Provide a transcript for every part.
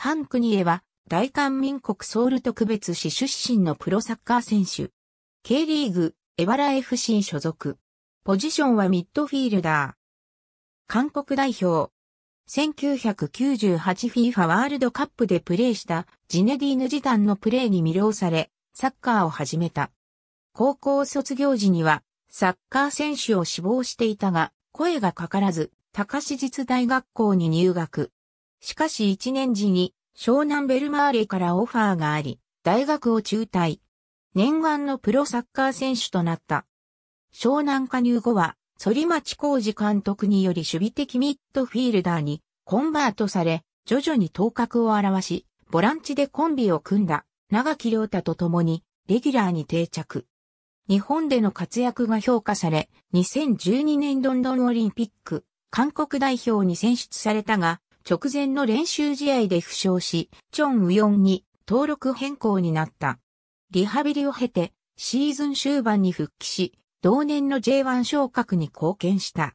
ハン・クニエは、大韓民国ソウル特別市出身のプロサッカー選手。K リーグ、エバラ FC 所属。ポジションはミッドフィールダー。韓国代表。1998FIFA ワールドカップでプレーしたジネディーヌ・ジタンのプレーに魅了され、サッカーを始めた。高校卒業時には、サッカー選手を志望していたが、声がかからず、高市実大学校に入学。しかし1年時に湘南ベルマーレからオファーがあり、大学を中退。念願のプロサッカー選手となった。湘南加入後は、反町浩二監督により守備的ミッドフィールダーにコンバートされ、徐々に頭角を表し、ボランチでコンビを組んだ長木良太と共にレギュラーに定着。日本での活躍が評価され、2012年ロンドンオリンピック、韓国代表に選出されたが、直前の練習試合で負傷し、チョン・ウヨンに登録変更になった。リハビリを経て、シーズン終盤に復帰し、同年の J1 昇格に貢献した。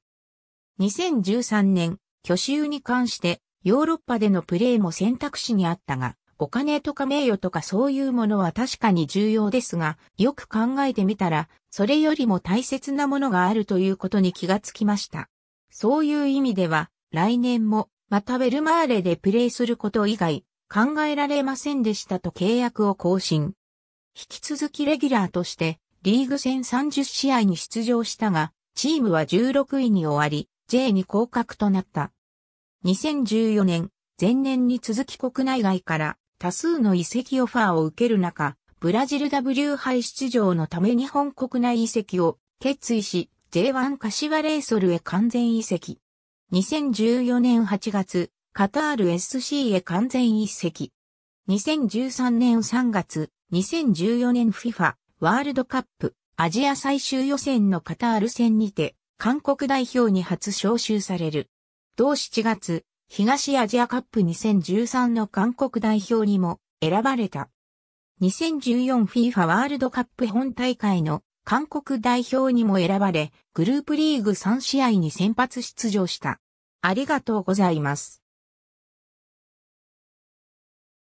2013年、去就に関してヨーロッパでのプレーも選択肢にあったが、お金とか名誉とかそういうものは確かに重要ですが、よく考えてみたら、それよりも大切なものがあるということに気がつきました。そういう意味では、来年もまたベルマーレでプレーすること以外考えられませんでしたと契約を更新。引き続きレギュラーとしてリーグ戦30試合に出場したが、チームは16位に終わり、J に降格となった。2014年、前年に続き国内外から多数の移籍オファーを受ける中、ブラジル W 杯出場のため日本国内移籍を決意し、J1 柏レイソルへ完全移籍。2014年8月、カタール SC へ完全一席。2013年3月、2014年 FIFA ワールドカップアジア最終予選のカタール戦にて、韓国代表に初招集される。同7月、東アジアカップ2013の韓国代表にも選ばれた。2014FIFA ワールドカップ本大会の韓国代表にも選ばれ、グループリーグ3試合に先発出場した。ありがとうございます。